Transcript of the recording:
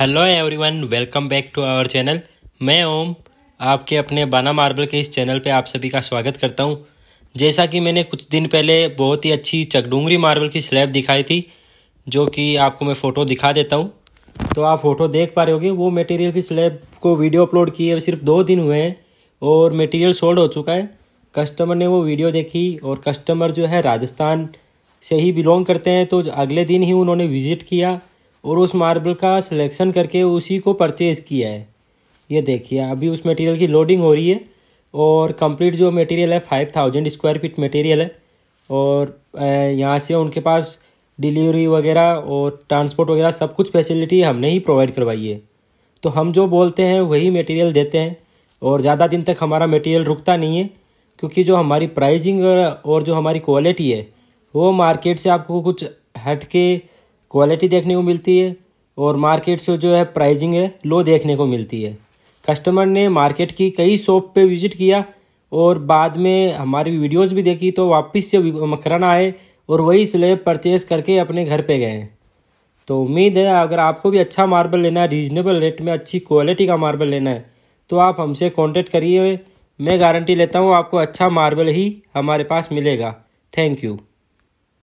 hello everyone welcome back to our channel मैं ओम आपके अपने बाना मार्बल के इस चैनल पे आप सभी का स्वागत करता हूँ जैसा कि मैंने कुछ दिन पहले बहुत ही अच्छी चकडूंगरी मार्बल की स्लैब दिखाई थी जो कि आपको मैं फ़ोटो दिखा देता हूँ तो आप फ़ोटो देख पा रहे होगी वो मटेरियल की स्लैब को वीडियो अपलोड किए सिर्फ दो दिन हुए हैं और मटेरियल सोल्ड हो चुका है कस्टमर ने वो वीडियो देखी और कस्टमर जो है राजस्थान से ही बिलोंग करते हैं तो अगले दिन ही उन्होंने विज़िट किया और उस मार्बल का सिलेक्शन करके उसी को परचेज़ किया है ये देखिए अभी उस मटेरियल की लोडिंग हो रही है और कंप्लीट जो मटेरियल है five thousand square feet material है और यहाँ से उनके पास डिलीवरी वगैरह और ट्रांसपोर्ट वगैरह सब कुछ फैसिलिटी हमने ही प्रोवाइड करवाई है तो हम जो बोलते हैं वही मटेरियल देते हैं और ज़्यादा दिन तक हमारा मटेरियल रुकता नहीं है क्योंकि जो हमारी प्राइजिंग और जो हमारी क्वालिटी है वो मार्केट से आपको कुछ हट के क्वालिटी देखने को मिलती है और मार्केट से जो है प्राइजिंग है लो देखने को मिलती है कस्टमर ने मार्केट की कई शॉप पे विजिट किया और बाद में हमारी वीडियोस भी देखी तो वापस से मकरन आए और वही स्लेब परचेज करके अपने घर पे गए तो उम्मीद है अगर आपको भी अच्छा मार्बल लेना है रीजनेबल रेट में अच्छी क्वालिटी का मार्बल लेना है तो आप हमसे कॉन्टेक्ट करिए मैं गारंटी लेता हूँ आपको अच्छा मार्बल ही हमारे पास मिलेगा थैंक यू